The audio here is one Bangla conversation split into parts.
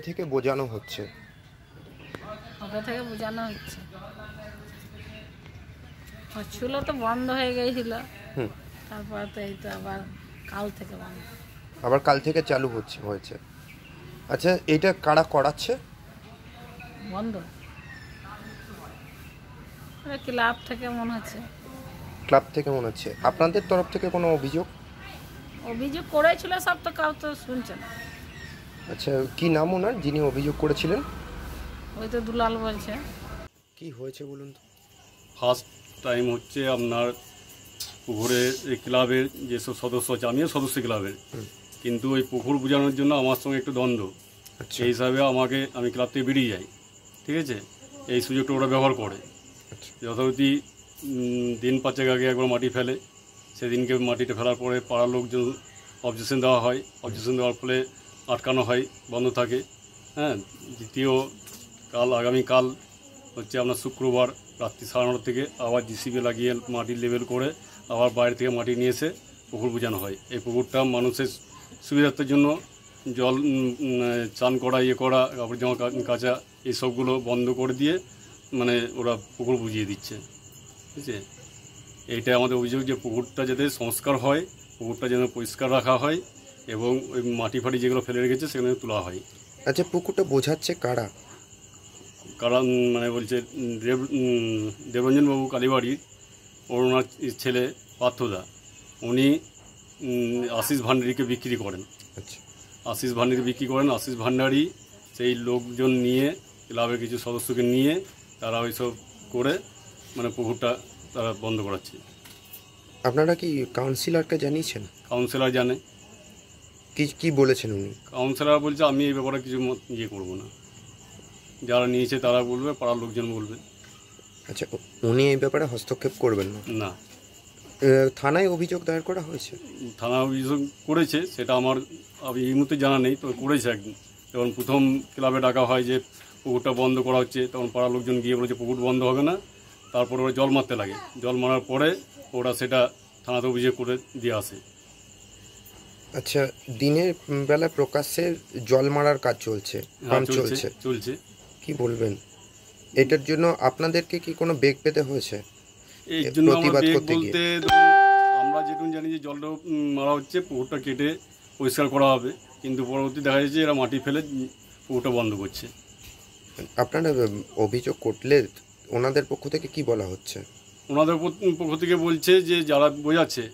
কবে থেকে বোঝানো হচ্ছে কবে থেকে বোঝানো হচ্ছে হচ্ছিল তো বন্ধ হয়ে গেছিল তারপর তো এই তো আবার কাল থেকে বন্ধ আবার কাল থেকে চালু হচ্ছে হয়েছে আচ্ছা এটা কারা করাচ্ছে বন্ধ ক্লাব থেকে মনে হচ্ছে ক্লাব থেকে মনে হচ্ছে আপনাদের তরফ থেকে কোনো অভিযোগ অভিযোগ করেছিল সব তো কাউ তো শুনছে না আচ্ছা কি নাম ওনার যিনি অভিযোগ করেছিলেন ওই তো দুলাল বলছে কি হয়েছে বলুন তো ফার্স্ট টাইম হচ্ছে আপনার পুকুরে এই ক্লাবের যেসব সদস্য আছে আমিও সদস্য ক্লাবের কিন্তু ওই পুকুর বোঝানোর জন্য আমার সঙ্গে একটু দ্বন্দ্ব আচ্ছা। সেই হিসাবে আমাকে আমি ক্লাব থেকে বেরিয়ে যাই ঠিক আছে এই সুযোগটা ওরা ব্যবহার করে আচ্ছা। যথারীতি দিন পাঁচেক আগে একবার মাটি ফেলে সেদিনকে মাটিটা ফেলার পরে পাড়ার লোকজন অবজেশন দেওয়া হয় অবজেশন দেওয়ার ফলে আটকানো হয় বন্ধ থাকে হ্যাঁ দ্বিতীয় কাল আগামীকাল হচ্ছে আপনার শুক্রবার রাত্রি সাড়ে নটা থেকে আবার জিসিবি লাগিয়ে মাটির লেভেল করে আবার বাইরে থেকে মাটি নিয়ে এসে পুকুর বোঝানো হয় এই পুকুরটা মানুষের সুবিধার্থের জন্য জল চান করা ইয়ে করা কাপড় জামা কাঁচা এইসবগুলো বন্ধ করে দিয়ে মানে ওরা পুকুর বুঝিয়ে দিচ্ছে ঠিক আছে এইটা আমাদের অভিযোগ যে পুকুরটা যাতে সংস্কার হয় পুকুরটা যেন পরিষ্কার রাখা হয় এবং ওই মাটি ফাটি যেগুলো ফেলে রেখেছে সেখানে তোলা হয় আচ্ছা পুকুরটা বোঝাচ্ছে কারা কারা মানে বলছে দেব দেবরঞ্জনবাবু কালীবাড়ির ওনার ছেলে পার্থদা উনি আশিস ভান্ডারিকে বিক্রি করেন আচ্ছা আশিস ভান্ডারি বিক্রি করেন আশিস ভান্ডারি সেই লোকজন নিয়ে ক্লাবের কিছু সদস্যকে নিয়ে তারা ওইসব করে মানে পুকুরটা তারা বন্ধ করাচ্ছে আপনারা কি কাউন্সিলারকে জানিয়েছেন কাউন্সিলর জানে কি বলেছেন উনি কাউন্সিলার বলছে আমি এই ব্যাপারে কিছু মত- ইয়ে করবো না যারা নিয়েছে তারা বলবে পাড়ার লোকজন বলবে আচ্ছা উনি এই ব্যাপারে হস্তক্ষেপ করবেন না না থানায় অভিযোগ দায়ের করা হয়েছে থানা অভিযোগ করেছে সেটা আমার আমি এই মুহূর্তে জানা নেই তো করেছে একদিন যখন প্রথম ক্লাবে ডাকা হয় যে পুকুরটা বন্ধ করা হচ্ছে তখন পাড়ার লোকজন গিয়ে বলেছে পুকুর বন্ধ হবে না তারপরে ওরা জল মারতে লাগে জল মারার পরে ওরা সেটা থানাতে অভিযোগ করে দিয়ে আসে আচ্ছা দিনের বেলা প্রকাশ্যে জল মারার কাজ চলছে হ্যাঁ, পাম্প চলছে চলছে কি বলবেন এটার জন্য আপনাদেরকে কি কোনো বেগ পেতে হয়েছে এই জন্য প্রতিবাদ করতে গিয়ে আমরা যেটুকু জানি যে জলটা মারা হচ্ছে পুকুরটা কেটে পরিষ্কার করা হবে কিন্তু পরবর্তী দেখা যাচ্ছে এরা মাটি ফেলে পুকুরটা বন্ধ করছে আপনারা অভিযোগ করলে ওনাদের পক্ষ থেকে কি বলা হচ্ছে ওনাদের পক্ষ থেকে বলছে যে যারা বোঝাচ্ছে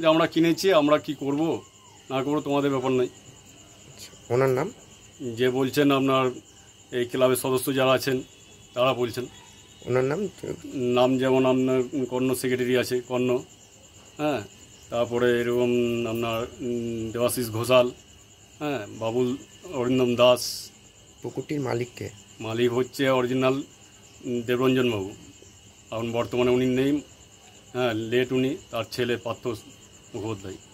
যে আমরা কিনেছি আমরা কি করব না কোনো তোমাদের ব্যাপার নাই ওনার নাম যে বলছেন আপনার এই ক্লাবের সদস্য যারা আছেন তারা বলছেন ওনার নাম নাম যেমন আপনার কর্ণ সেক্রেটারি আছে কর্ণ হ্যাঁ তারপরে এরকম আপনার দেবাশিস ঘোষাল হ্যাঁ বাবুল অরিন্দম দাস পুকুরটির মালিককে মালিক হচ্ছে অরিজিনাল দেবরঞ্জন বাবু এখন বর্তমানে উনি নেই হ্যাঁ লেট উনি তার ছেলে পার্থ মুখোপাধ্যায়